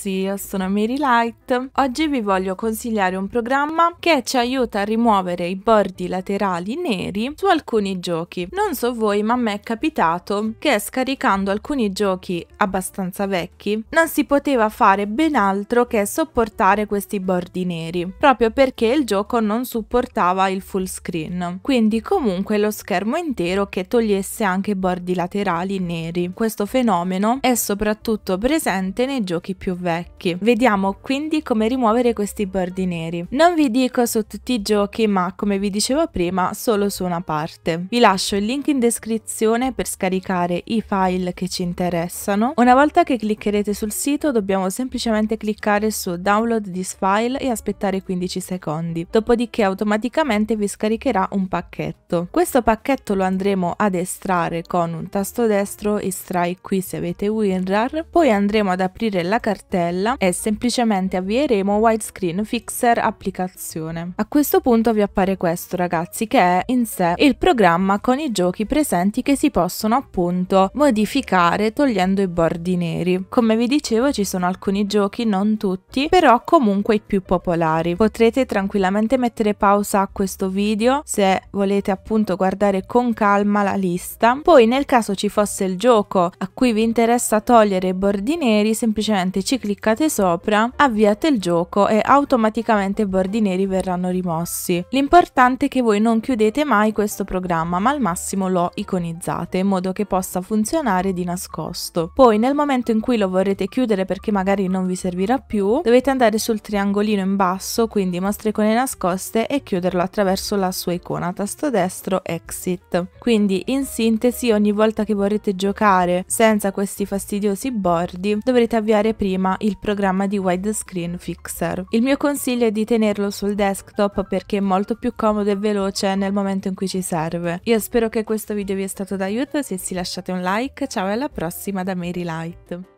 ragazzi, io sono Mary Light. Oggi vi voglio consigliare un programma che ci aiuta a rimuovere i bordi laterali neri su alcuni giochi. Non so voi, ma a me è capitato che scaricando alcuni giochi abbastanza vecchi non si poteva fare ben altro che sopportare questi bordi neri, proprio perché il gioco non supportava il full screen. Quindi comunque lo schermo intero che togliesse anche i bordi laterali neri. Questo fenomeno è soprattutto presente nei giochi più vecchi vecchi. Vediamo quindi come rimuovere questi bordi neri. Non vi dico su tutti i giochi ma come vi dicevo prima solo su una parte. Vi lascio il link in descrizione per scaricare i file che ci interessano. Una volta che cliccherete sul sito dobbiamo semplicemente cliccare su download this file e aspettare 15 secondi. Dopodiché automaticamente vi scaricherà un pacchetto. Questo pacchetto lo andremo ad estrarre con un tasto destro estrai qui se avete WinRAR, poi andremo ad aprire la cartella cartella e semplicemente avvieremo Widescreen Fixer applicazione. A questo punto vi appare questo ragazzi che è in sé il programma con i giochi presenti che si possono appunto modificare togliendo i bordi neri. Come vi dicevo ci sono alcuni giochi, non tutti, però comunque i più popolari. Potrete tranquillamente mettere pausa a questo video se volete appunto guardare con calma la lista. Poi nel caso ci fosse il gioco a cui vi interessa togliere i bordi neri semplicemente ci cliccate cliccate sopra, avviate il gioco e automaticamente i bordi neri verranno rimossi. L'importante è che voi non chiudete mai questo programma, ma al massimo lo iconizzate in modo che possa funzionare di nascosto. Poi nel momento in cui lo vorrete chiudere perché magari non vi servirà più, dovete andare sul triangolino in basso, quindi mostra icone nascoste e chiuderlo attraverso la sua icona tasto destro exit. Quindi in sintesi ogni volta che vorrete giocare senza questi fastidiosi bordi dovrete avviare prima il programma di widescreen fixer. Il mio consiglio è di tenerlo sul desktop perché è molto più comodo e veloce nel momento in cui ci serve. Io spero che questo video vi sia stato d'aiuto, se sì lasciate un like, ciao e alla prossima da Mary Light.